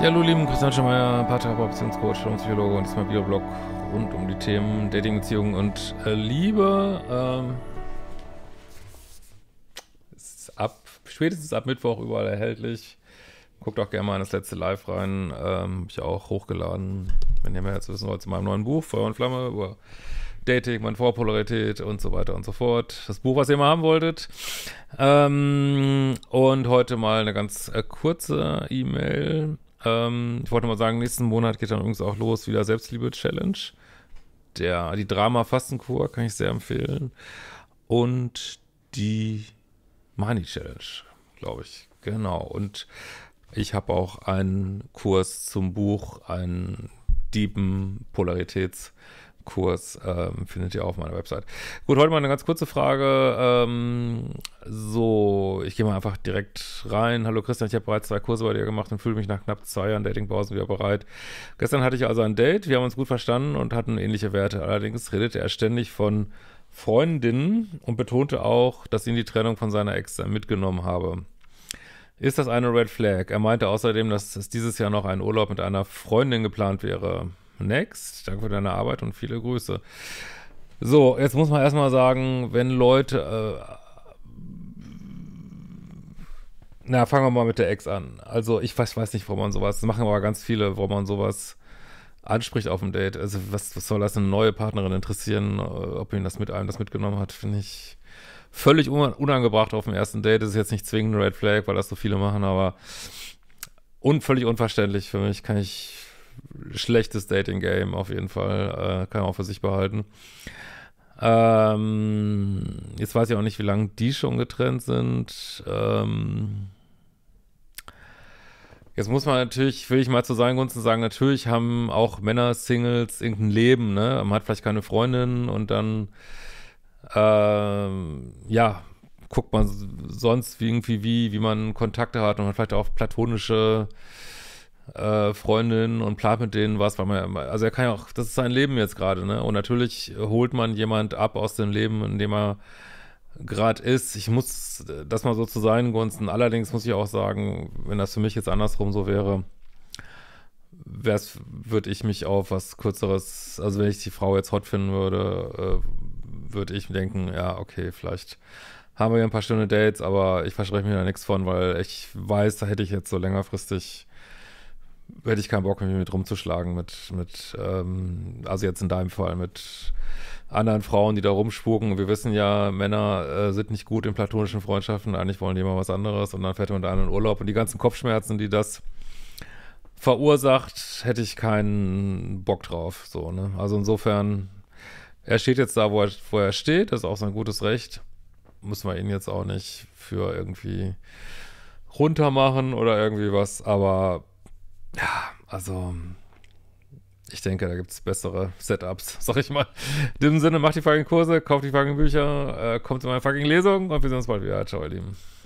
Ja, hallo lieben, Christian Schemeier, Paartherapeut, Beziehungscoach, Psychologe und das ist Videoblog rund um die Themen Dating, Beziehungen und äh, Liebe. Ähm, ist ab, spätestens ab Mittwoch überall erhältlich. Guckt auch gerne mal in das letzte Live rein. Ähm, Habe ich auch hochgeladen, wenn ihr mehr jetzt wissen wollt, zu meinem neuen Buch, Feuer und Flamme, über Dating, meine Vorpolarität und so weiter und so fort. Das Buch, was ihr mal haben wolltet. Ähm, und heute mal eine ganz äh, kurze E-Mail ähm, ich wollte mal sagen, nächsten Monat geht dann übrigens auch los, wieder Selbstliebe-Challenge. Der, die Drama-Fastenkur kann ich sehr empfehlen. Und die Money-Challenge, glaube ich. Genau. Und ich habe auch einen Kurs zum Buch, einen deepen Polaritätskurs, ähm, findet ihr auf meiner Website. Gut, heute mal eine ganz kurze Frage. Ähm, so, ich gehe mal einfach direkt rein. Hallo Christian, ich habe bereits zwei Kurse bei dir gemacht und fühle mich nach knapp zwei Jahren Datingpausen wieder bereit. Gestern hatte ich also ein Date, wir haben uns gut verstanden und hatten ähnliche Werte. Allerdings redete er ständig von Freundinnen und betonte auch, dass ihn die Trennung von seiner Ex mitgenommen habe. Ist das eine Red Flag? Er meinte außerdem, dass es dieses Jahr noch ein Urlaub mit einer Freundin geplant wäre. Next, danke für deine Arbeit und viele Grüße. So, jetzt muss man erstmal sagen, wenn Leute äh, Na, fangen wir mal mit der Ex an. Also, ich weiß, weiß nicht, warum man sowas, das machen aber ganz viele, warum man sowas anspricht auf dem Date. Also, was, was soll das eine neue Partnerin interessieren, äh, ob ihn das mit einem das mitgenommen hat, finde ich völlig unangebracht auf dem ersten Date. Das ist jetzt nicht zwingend Red Flag, weil das so viele machen, aber un völlig unverständlich für mich. Kann ich schlechtes Dating-Game auf jeden Fall, äh, kann man auch für sich behalten. Ähm, jetzt weiß ich auch nicht, wie lange die schon getrennt sind. Ähm, Jetzt muss man natürlich, will ich mal zu seinen Gunsten sagen, natürlich haben auch Männer Singles irgendein Leben, ne? Man hat vielleicht keine Freundin und dann, ähm, ja, guckt man sonst irgendwie wie, wie man Kontakte hat und hat vielleicht auch platonische äh, Freundinnen und plant mit denen was, weil man, also er kann ja auch, das ist sein Leben jetzt gerade, ne? Und natürlich holt man jemand ab aus dem Leben, indem er gerade ist. Ich muss das mal so zu seinen gunsten. Allerdings muss ich auch sagen, wenn das für mich jetzt andersrum so wäre, würde ich mich auf was Kürzeres, also wenn ich die Frau jetzt hot finden würde, äh, würde ich denken, ja, okay, vielleicht haben wir ja ein paar schöne Dates, aber ich verspreche mir da nichts von, weil ich weiß, da hätte ich jetzt so längerfristig hätte ich keinen Bock, mich mit rumzuschlagen, mit, mit ähm, also jetzt in deinem Fall, mit anderen Frauen, die da rumspuken. Wir wissen ja, Männer äh, sind nicht gut in platonischen Freundschaften, eigentlich wollen die immer was anderes und dann fährt man da in Urlaub und die ganzen Kopfschmerzen, die das verursacht, hätte ich keinen Bock drauf. So, ne? Also insofern, er steht jetzt da, wo er, wo er steht, das ist auch sein gutes Recht. Müssen wir ihn jetzt auch nicht für irgendwie runter machen oder irgendwie was, aber ja, also ich denke, da gibt es bessere Setups, sag ich mal. In diesem Sinne, macht die fucking Kurse, kauft die fucking Bücher, äh, kommt zu meiner fucking Lesung und wir sehen uns bald wieder. Ciao, ihr Lieben.